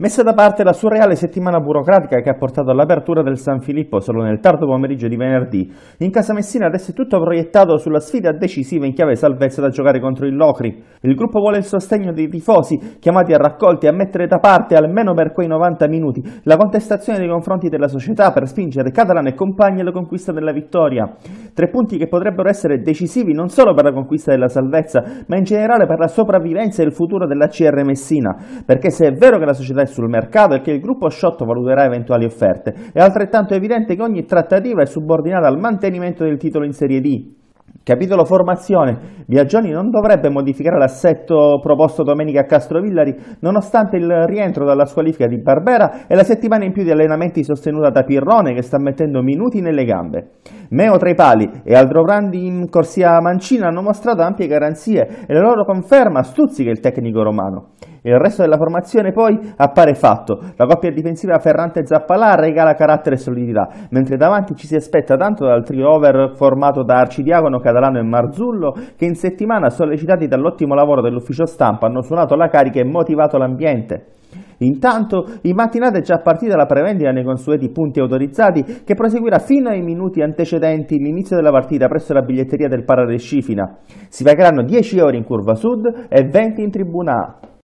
Messa da parte la surreale settimana burocratica che ha portato all'apertura del San Filippo solo nel tardo pomeriggio di venerdì, in casa Messina adesso è tutto proiettato sulla sfida decisiva in chiave salvezza da giocare contro il Locri. Il gruppo vuole il sostegno dei tifosi, chiamati a raccolti e a mettere da parte, almeno per quei 90 minuti, la contestazione nei confronti della società per spingere Catalan e compagni alla conquista della vittoria. Tre punti che potrebbero essere decisivi non solo per la conquista della salvezza, ma in generale per la sopravvivenza e il futuro della CR Messina, perché se è vero che la società è sul mercato e che il gruppo Shot valuterà eventuali offerte. È altrettanto evidente che ogni trattativa è subordinata al mantenimento del titolo in Serie D. Capitolo formazione. Biagioni non dovrebbe modificare l'assetto proposto domenica a Castrovillari, nonostante il rientro dalla squalifica di Barbera e la settimana in più di allenamenti sostenuta da Pirrone che sta mettendo minuti nelle gambe. Meo tra i pali e Aldrovrandi in corsia Mancina hanno mostrato ampie garanzie e la loro conferma stuzzica il tecnico romano. Il resto della formazione poi appare fatto. La coppia difensiva Ferrante Zappalà regala carattere e solidità, mentre davanti ci si aspetta tanto dal trio over formato da Arcidiacono, Catalano e Marzullo, che in settimana, sollecitati dall'ottimo lavoro dell'ufficio stampa, hanno suonato la carica e motivato l'ambiente. Intanto, in mattinata è già partita la prevendita nei consueti punti autorizzati che proseguirà fino ai minuti antecedenti l'inizio della partita presso la biglietteria del Pararescifina. Si pagheranno 10 euro in curva sud e 20 in tribuna A.